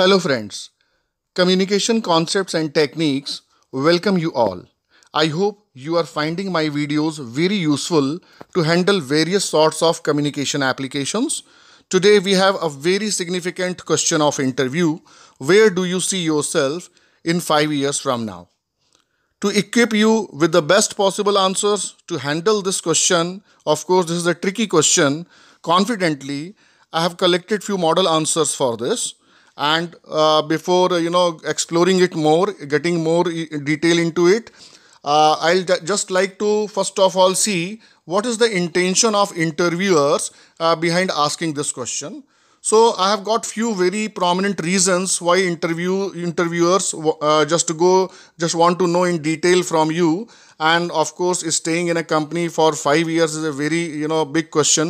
Hello, friends. Communication Concepts and Techniques welcome you all. I hope you are finding my videos very useful to handle various sorts of communication applications. Today, we have a very significant question of interview Where do you see yourself in five years from now? to equip you with the best possible answers to handle this question of course this is a tricky question confidently i have collected few model answers for this and uh, before you know exploring it more getting more detail into it uh, i'll just like to first of all see what is the intention of interviewers uh, behind asking this question so i have got few very prominent reasons why interview interviewers uh, just go just want to know in detail from you and of course staying in a company for 5 years is a very you know big question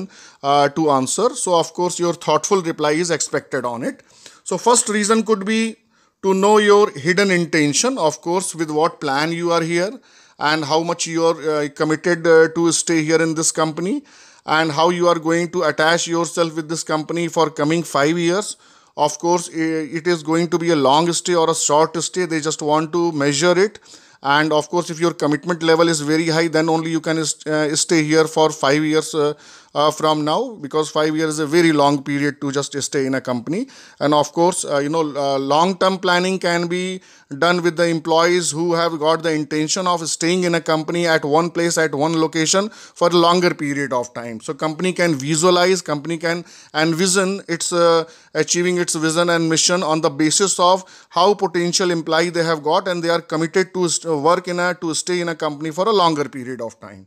uh, to answer so of course your thoughtful reply is expected on it so first reason could be to know your hidden intention, of course, with what plan you are here and how much you are uh, committed uh, to stay here in this company and how you are going to attach yourself with this company for coming 5 years. Of course, it is going to be a long stay or a short stay. They just want to measure it and of course if your commitment level is very high then only you can uh, stay here for 5 years uh, uh, from now because five years is a very long period to just stay in a company. And of course, uh, you know, uh, long term planning can be done with the employees who have got the intention of staying in a company at one place at one location for a longer period of time. So company can visualize, company can envision its uh, achieving its vision and mission on the basis of how potential employee they have got and they are committed to work in a to stay in a company for a longer period of time.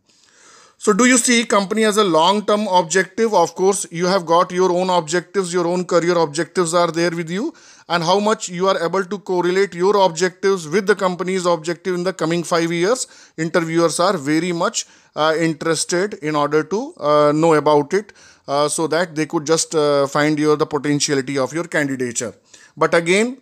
So do you see company as a long-term objective? Of course, you have got your own objectives, your own career objectives are there with you and how much you are able to correlate your objectives with the company's objective in the coming five years. Interviewers are very much uh, interested in order to uh, know about it uh, so that they could just uh, find your the potentiality of your candidature. But again,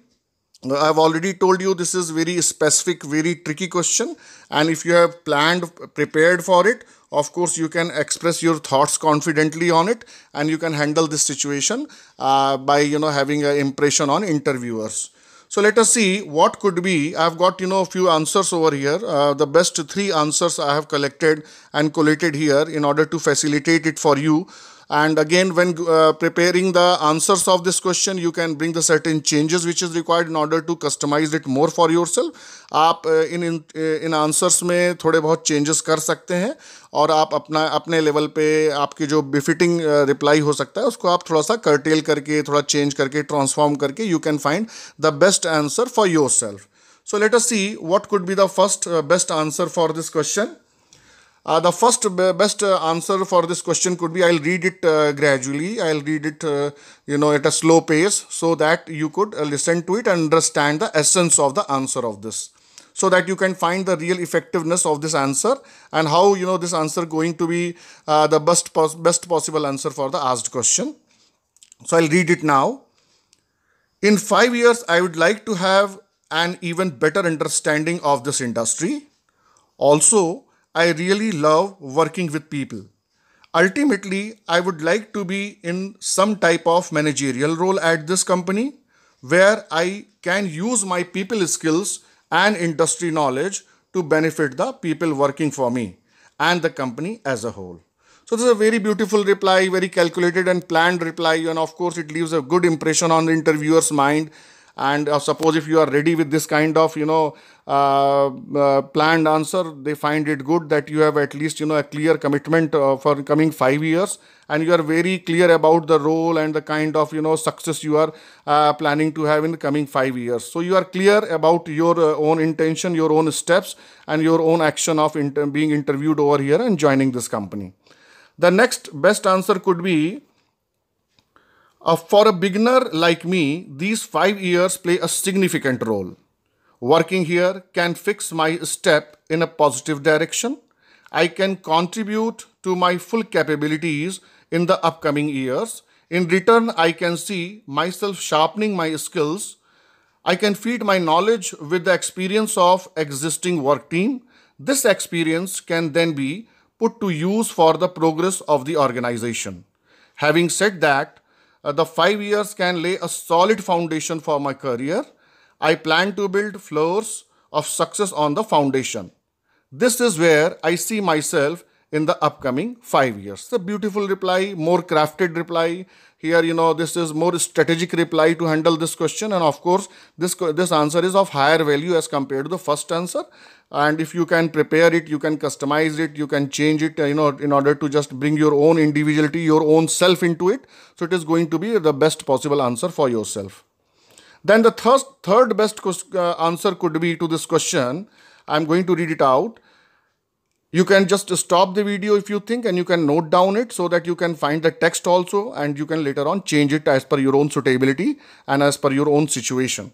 I've already told you this is very specific, very tricky question. And if you have planned, prepared for it, of course, you can express your thoughts confidently on it and you can handle this situation uh, by, you know, having an impression on interviewers. So let us see what could be. I've got, you know, a few answers over here. Uh, the best three answers I have collected and collated here in order to facilitate it for you. and again when uh, preparing the answers of this question you can bring the certain changes which is required in order to customize it more for yourself आप इन इन answers में थोड़े बहुत changes कर सकते हैं और आप अपना अपने लेवल पे आपकी जो बिफिटिंग रिप्लाई uh, हो सकता है उसको आप थोड़ा सा करटेल करके थोड़ा चेंज करके ट्रांसफॉर्म करके you can find the best answer for yourself so let us see what could be the first best answer for this question Uh, the first best uh, answer for this question could be I'll read it uh, gradually. I'll read it, uh, you know, at a slow pace so that you could uh, listen to it and understand the essence of the answer of this. So that you can find the real effectiveness of this answer and how, you know, this answer going to be uh, the best, pos best possible answer for the asked question. So I'll read it now. In five years, I would like to have an even better understanding of this industry. Also, I really love working with people. Ultimately, I would like to be in some type of managerial role at this company where I can use my people skills and industry knowledge to benefit the people working for me and the company as a whole. So this is a very beautiful reply, very calculated and planned reply and of course it leaves a good impression on the interviewer's mind and uh, suppose if you are ready with this kind of you know uh, uh, planned answer they find it good that you have at least you know a clear commitment uh, for coming 5 years and you are very clear about the role and the kind of you know success you are uh, planning to have in the coming 5 years so you are clear about your uh, own intention your own steps and your own action of inter being interviewed over here and joining this company the next best answer could be uh, for a beginner like me, these five years play a significant role. Working here can fix my step in a positive direction. I can contribute to my full capabilities in the upcoming years. In return, I can see myself sharpening my skills. I can feed my knowledge with the experience of existing work team. This experience can then be put to use for the progress of the organization. Having said that, uh, the five years can lay a solid foundation for my career. I plan to build floors of success on the foundation. This is where I see myself in the upcoming five years. The beautiful reply, more crafted reply. Here, you know, this is more strategic reply to handle this question. And of course, this, this answer is of higher value as compared to the first answer. And if you can prepare it, you can customize it, you can change it, uh, you know, in order to just bring your own individuality, your own self into it. So it is going to be the best possible answer for yourself. Then the third, third best uh, answer could be to this question. I'm going to read it out you can just stop the video if you think and you can note down it so that you can find the text also and you can later on change it as per your own suitability and as per your own situation.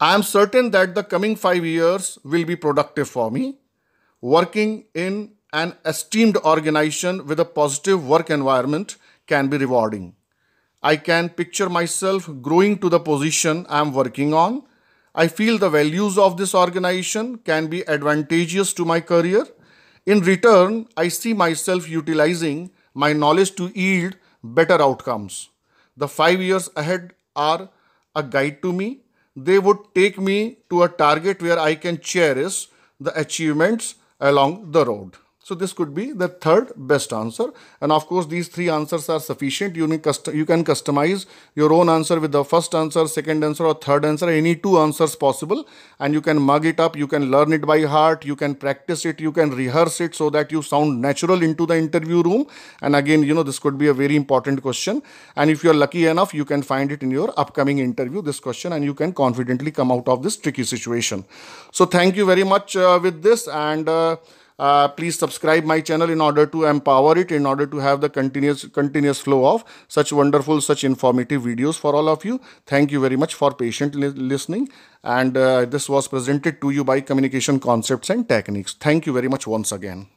I am certain that the coming five years will be productive for me. Working in an esteemed organization with a positive work environment can be rewarding. I can picture myself growing to the position I am working on I feel the values of this organization can be advantageous to my career. In return, I see myself utilizing my knowledge to yield better outcomes. The five years ahead are a guide to me. They would take me to a target where I can cherish the achievements along the road. So this could be the third best answer. And of course, these three answers are sufficient. You, need you can customize your own answer with the first answer, second answer or third answer, any two answers possible. And you can mug it up, you can learn it by heart, you can practice it, you can rehearse it so that you sound natural into the interview room. And again, you know, this could be a very important question. And if you're lucky enough, you can find it in your upcoming interview, this question, and you can confidently come out of this tricky situation. So thank you very much uh, with this and uh, uh, please subscribe my channel in order to empower it, in order to have the continuous, continuous flow of such wonderful, such informative videos for all of you. Thank you very much for patient listening. And uh, this was presented to you by Communication Concepts and Techniques. Thank you very much once again.